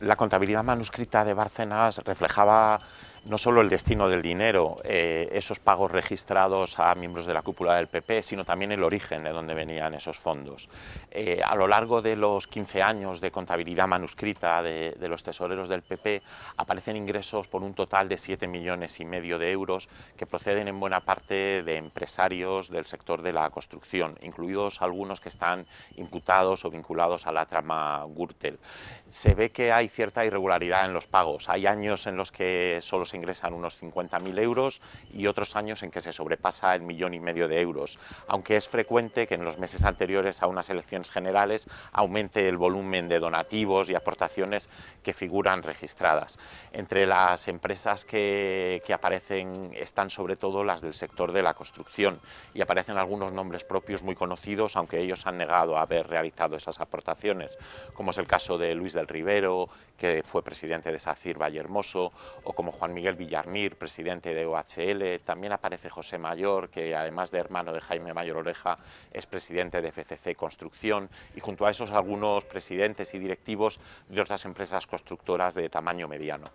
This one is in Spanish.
La contabilidad manuscrita de Barcenas reflejaba no solo el destino del dinero, eh, esos pagos registrados a miembros de la cúpula del PP, sino también el origen de dónde venían esos fondos. Eh, a lo largo de los 15 años de contabilidad manuscrita de, de, los tesoreros del PP, aparecen ingresos por un total de 7 millones y medio de euros que proceden en buena parte de empresarios del sector de la construcción, incluidos algunos que están imputados o vinculados a la trama Gürtel. Se ve que hay cierta irregularidad en los pagos. Hay años en los que solo se ingresan unos 50.000 euros y otros años en que se sobrepasa el millón y medio de euros, aunque es frecuente que en los meses anteriores a unas elecciones generales aumente el volumen de donativos y aportaciones que figuran registradas. Entre las empresas que, aparecen están sobre todo las del sector de la construcción y aparecen algunos nombres propios muy conocidos, aunque ellos han negado haber realizado esas aportaciones, como es el caso de Luis del Rivero, que fue presidente de SACIR Hermoso, o como Juan Miguel Miguel Villarmir, presidente de OHL, también aparece José Mayor, que además de hermano de Jaime Mayor Oreja, es presidente de FCC Construcción, y junto a esos algunos presidentes y directivos de otras empresas constructoras de tamaño mediano.